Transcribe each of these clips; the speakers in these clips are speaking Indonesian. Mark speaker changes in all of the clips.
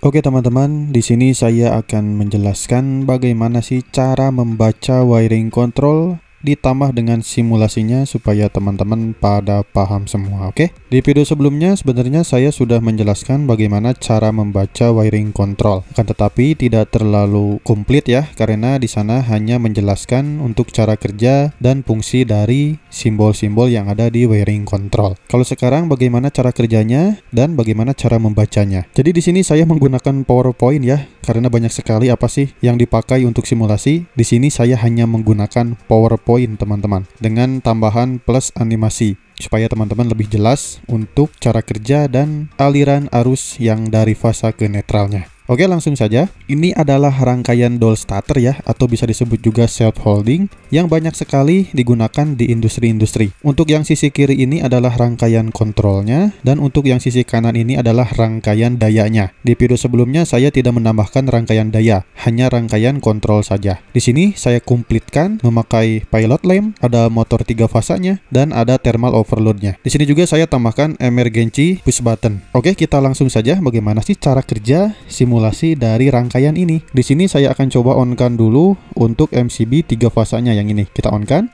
Speaker 1: Oke teman-teman, di sini saya akan menjelaskan bagaimana sih cara membaca wiring control ditambah dengan simulasinya supaya teman-teman pada paham semua oke okay? di video sebelumnya sebenarnya saya sudah menjelaskan bagaimana cara membaca wiring control akan tetapi tidak terlalu komplit ya karena di sana hanya menjelaskan untuk cara kerja dan fungsi dari simbol-simbol yang ada di wiring control kalau sekarang bagaimana cara kerjanya dan bagaimana cara membacanya jadi di sini saya menggunakan powerpoint ya karena banyak sekali apa sih yang dipakai untuk simulasi. Di sini saya hanya menggunakan PowerPoint teman-teman dengan tambahan plus animasi supaya teman-teman lebih jelas untuk cara kerja dan aliran arus yang dari fase ke netralnya. Oke langsung saja, ini adalah rangkaian doll starter ya atau bisa disebut juga self holding yang banyak sekali digunakan di industri-industri. Untuk yang sisi kiri ini adalah rangkaian kontrolnya dan untuk yang sisi kanan ini adalah rangkaian dayanya. Di video sebelumnya saya tidak menambahkan rangkaian daya, hanya rangkaian kontrol saja. Di sini saya kumplitkan memakai pilot lamp, ada motor tiga fasanya dan ada thermal overloadnya. Di sini juga saya tambahkan emergency push button. Oke kita langsung saja bagaimana sih cara kerja simulasi simulasi dari rangkaian ini. Di sini saya akan coba onkan dulu untuk MCB tiga fasanya yang ini. Kita onkan.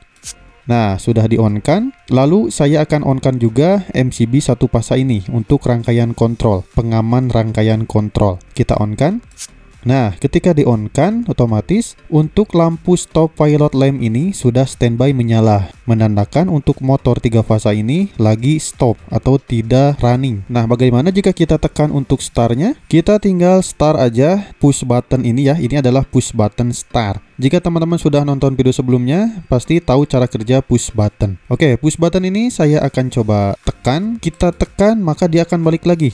Speaker 1: Nah, sudah di on Lalu saya akan onkan juga MCB satu fasa ini untuk rangkaian kontrol, pengaman rangkaian kontrol. Kita onkan. Nah, ketika di on kan, otomatis untuk lampu stop pilot lamp ini sudah standby menyala, menandakan untuk motor tiga fasa ini lagi stop atau tidak running. Nah, bagaimana jika kita tekan untuk startnya? Kita tinggal start aja push button ini ya, ini adalah push button start. Jika teman-teman sudah nonton video sebelumnya, pasti tahu cara kerja push button. Oke, push button ini saya akan coba tekan. Kita tekan, maka dia akan balik lagi.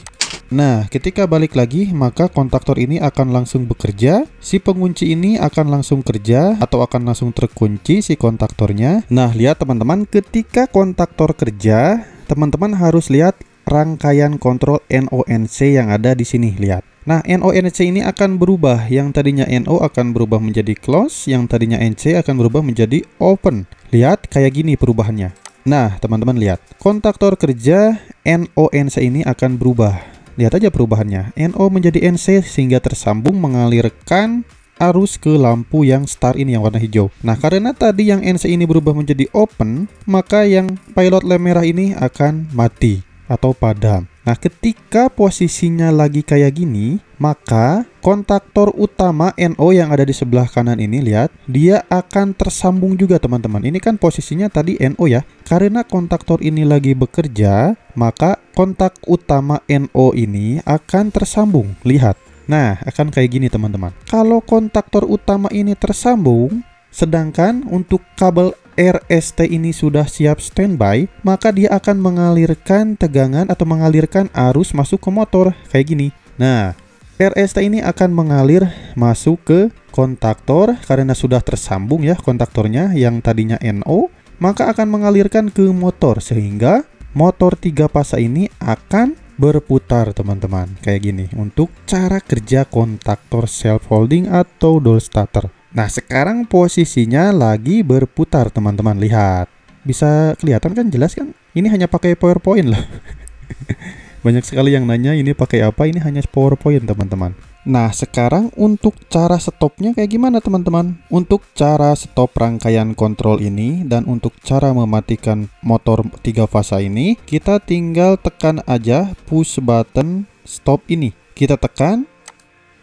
Speaker 1: Nah, ketika balik lagi, maka kontaktor ini akan langsung bekerja. Si pengunci ini akan langsung kerja atau akan langsung terkunci si kontaktornya. Nah, lihat teman-teman, ketika kontaktor kerja, teman-teman harus lihat rangkaian kontrol NONC yang ada di sini. Lihat. Nah, NONC ini akan berubah. Yang tadinya NO akan berubah menjadi close, yang tadinya NC akan berubah menjadi open. Lihat kayak gini perubahannya. Nah, teman-teman lihat. Kontaktor kerja NONC ini akan berubah. Lihat aja perubahannya, NO menjadi NC sehingga tersambung mengalirkan arus ke lampu yang star ini yang warna hijau. Nah, karena tadi yang NC ini berubah menjadi open, maka yang pilot lamp merah ini akan mati atau padam. Nah, ketika posisinya lagi kayak gini, maka kontaktor utama NO yang ada di sebelah kanan ini lihat, dia akan tersambung juga teman-teman. Ini kan posisinya tadi NO ya. Karena kontaktor ini lagi bekerja, maka kontak utama NO ini akan tersambung. Lihat. Nah, akan kayak gini teman-teman. Kalau kontaktor utama ini tersambung, sedangkan untuk kabel RST ini sudah siap standby, maka dia akan mengalirkan tegangan atau mengalirkan arus masuk ke motor kayak gini. Nah, RST ini akan mengalir masuk ke kontaktor karena sudah tersambung ya kontaktornya yang tadinya NO, maka akan mengalirkan ke motor sehingga motor tiga pasa ini akan berputar teman-teman kayak gini untuk cara kerja kontaktor self holding atau dual starter. Nah sekarang posisinya lagi berputar teman-teman lihat bisa kelihatan kan jelas kan ini hanya pakai powerpoint loh banyak sekali yang nanya ini pakai apa ini hanya powerpoint teman-teman nah sekarang untuk cara stopnya kayak gimana teman-teman untuk cara stop rangkaian kontrol ini dan untuk cara mematikan motor tiga fasa ini kita tinggal tekan aja push button stop ini kita tekan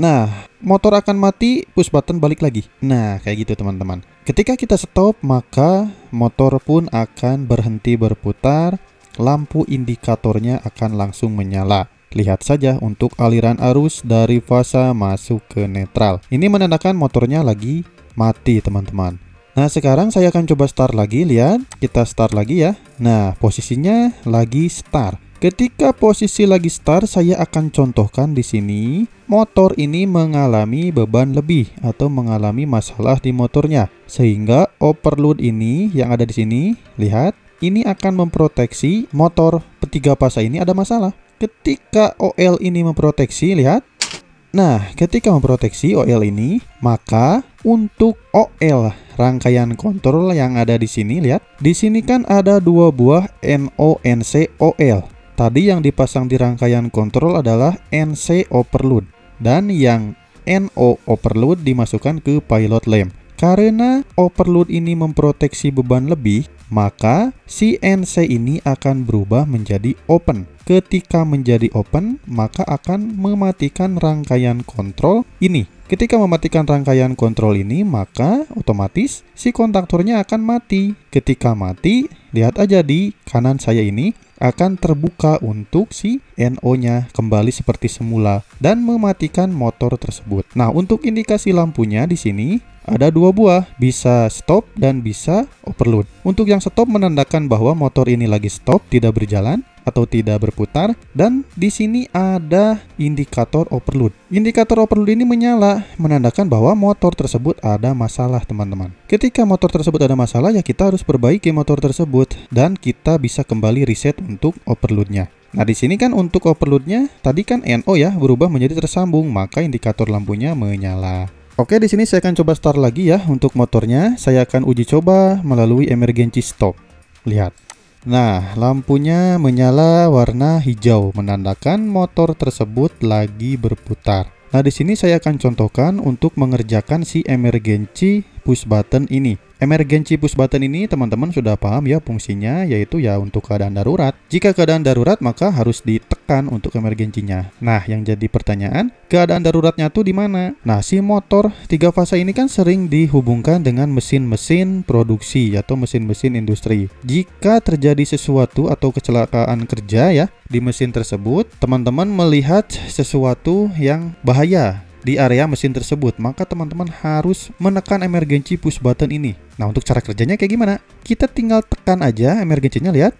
Speaker 1: Nah, motor akan mati, push button balik lagi. Nah, kayak gitu teman-teman. Ketika kita stop, maka motor pun akan berhenti berputar, lampu indikatornya akan langsung menyala. Lihat saja untuk aliran arus dari fasa masuk ke netral. Ini menandakan motornya lagi mati teman-teman. Nah sekarang saya akan coba start lagi, lihat. Kita start lagi ya. Nah posisinya lagi start. Ketika posisi lagi start, saya akan contohkan di sini motor ini mengalami beban lebih atau mengalami masalah di motornya. Sehingga overload ini yang ada di sini, lihat, ini akan memproteksi motor petiga pasang ini ada masalah. Ketika OL ini memproteksi, lihat. Nah, ketika memproteksi OL ini, maka untuk OL rangkaian kontrol yang ada di sini, lihat. Di sini kan ada dua buah NONC OL. Tadi yang dipasang di rangkaian kontrol adalah NC overload dan yang NO overload dimasukkan ke pilot lamp. Karena overload ini memproteksi beban lebih, maka si NC ini akan berubah menjadi open. Ketika menjadi open, maka akan mematikan rangkaian kontrol ini. Ketika mematikan rangkaian kontrol ini, maka otomatis si kontaktornya akan mati. Ketika mati, lihat aja di kanan saya ini, akan terbuka untuk si NO-nya kembali seperti semula dan mematikan motor tersebut. Nah, untuk indikasi lampunya di sini ada dua buah, bisa stop dan bisa overload. Untuk yang stop menandakan bahwa motor ini lagi stop, tidak berjalan atau tidak berputar dan di sini ada indikator overload. Indikator overload ini menyala menandakan bahwa motor tersebut ada masalah teman-teman. Ketika motor tersebut ada masalah ya kita harus perbaiki motor tersebut dan kita bisa kembali reset untuk overloadnya. Nah di sini kan untuk overloadnya tadi kan NO ya berubah menjadi tersambung maka indikator lampunya menyala. Oke, di sini saya akan coba start lagi ya untuk motornya. Saya akan uji coba melalui emergency stop. Lihat. Nah, lampunya menyala warna hijau menandakan motor tersebut lagi berputar. Nah, di sini saya akan contohkan untuk mengerjakan si emergency push button ini. Emergency push button ini teman-teman sudah paham ya fungsinya yaitu ya untuk keadaan darurat. Jika keadaan darurat maka harus ditekan untuk emergensinya. Nah, yang jadi pertanyaan, keadaan daruratnya tuh di mana? Nah, si motor tiga fase ini kan sering dihubungkan dengan mesin-mesin produksi atau mesin-mesin industri. Jika terjadi sesuatu atau kecelakaan kerja ya di mesin tersebut, teman-teman melihat sesuatu yang bahaya di area mesin tersebut, maka teman-teman harus menekan emergency push button ini. Nah, untuk cara kerjanya kayak gimana? Kita tinggal tekan aja emergency-nya, lihat.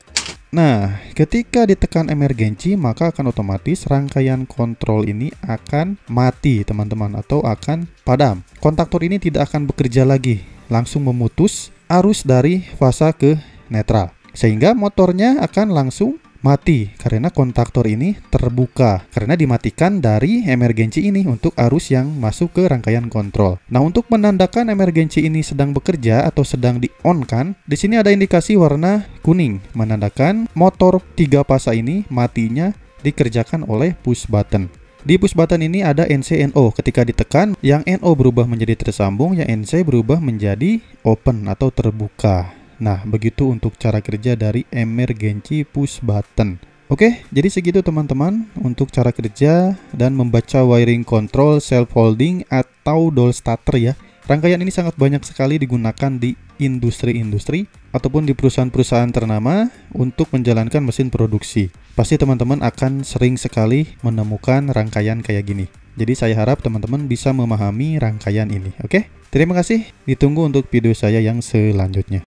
Speaker 1: Nah, ketika ditekan emergency, maka akan otomatis rangkaian kontrol ini akan mati, teman-teman, atau akan padam. Kontaktor ini tidak akan bekerja lagi, langsung memutus arus dari fasa ke netral. Sehingga motornya akan langsung mati karena kontaktor ini terbuka karena dimatikan dari emergensi ini untuk arus yang masuk ke rangkaian kontrol. Nah, untuk menandakan emergensi ini sedang bekerja atau sedang di-on kan, di sini ada indikasi warna kuning menandakan motor tiga pasa ini matinya dikerjakan oleh push button. Di push button ini ada NC-NO. Ketika ditekan, yang NO berubah menjadi tersambung, yang NC berubah menjadi open atau terbuka. Nah, begitu untuk cara kerja dari emergency push button. Oke, jadi segitu teman-teman untuk cara kerja dan membaca wiring control, self-holding, atau doll starter ya. Rangkaian ini sangat banyak sekali digunakan di industri-industri ataupun di perusahaan-perusahaan ternama untuk menjalankan mesin produksi. Pasti teman-teman akan sering sekali menemukan rangkaian kayak gini. Jadi saya harap teman-teman bisa memahami rangkaian ini, oke? Terima kasih, ditunggu untuk video saya yang selanjutnya.